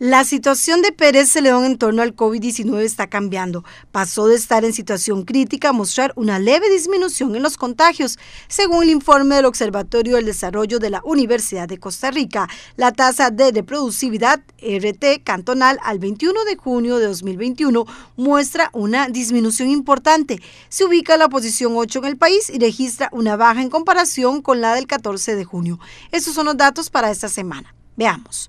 La situación de Pérez Celedón en torno al COVID-19 está cambiando. Pasó de estar en situación crítica a mostrar una leve disminución en los contagios. Según el informe del Observatorio del Desarrollo de la Universidad de Costa Rica, la tasa de reproducibilidad RT cantonal al 21 de junio de 2021 muestra una disminución importante. Se ubica en la posición 8 en el país y registra una baja en comparación con la del 14 de junio. Esos son los datos para esta semana. Veamos.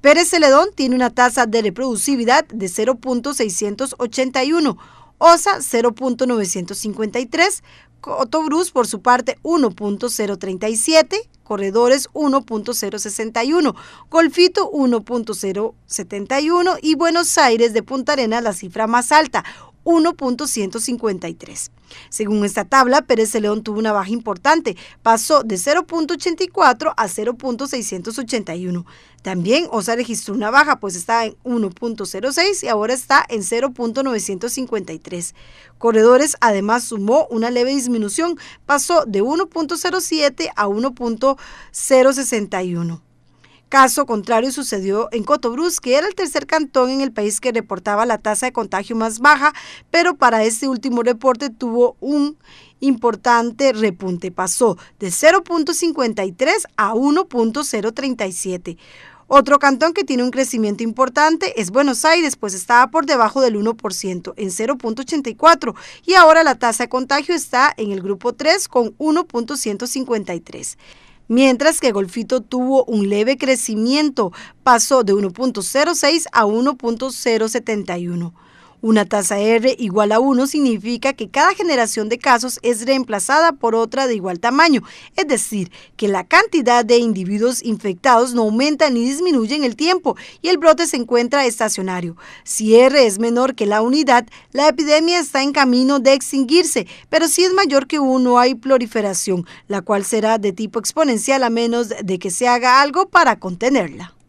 Pérez Celedón tiene una tasa de reproducibilidad de 0.681, OSA 0.953, Cotobruz por su parte 1.037, Corredores 1.061, Golfito 1.071 y Buenos Aires de Punta Arenas la cifra más alta, 1.153. Según esta tabla, Pérez León tuvo una baja importante, pasó de 0.84 a 0.681. También OSA registró una baja, pues estaba en 1.06 y ahora está en 0.953. Corredores además sumó una leve disminución, pasó de 1.07 a 1.061. Caso contrario sucedió en Cotobruz, que era el tercer cantón en el país que reportaba la tasa de contagio más baja, pero para este último reporte tuvo un importante repunte. Pasó de 0.53 a 1.037. Otro cantón que tiene un crecimiento importante es Buenos Aires, pues estaba por debajo del 1%, en 0.84, y ahora la tasa de contagio está en el grupo 3 con 1.153 mientras que Golfito tuvo un leve crecimiento, pasó de 1.06 a 1.071. Una tasa R igual a 1 significa que cada generación de casos es reemplazada por otra de igual tamaño, es decir, que la cantidad de individuos infectados no aumenta ni disminuye en el tiempo y el brote se encuentra estacionario. Si R es menor que la unidad, la epidemia está en camino de extinguirse, pero si es mayor que 1 hay proliferación, la cual será de tipo exponencial a menos de que se haga algo para contenerla.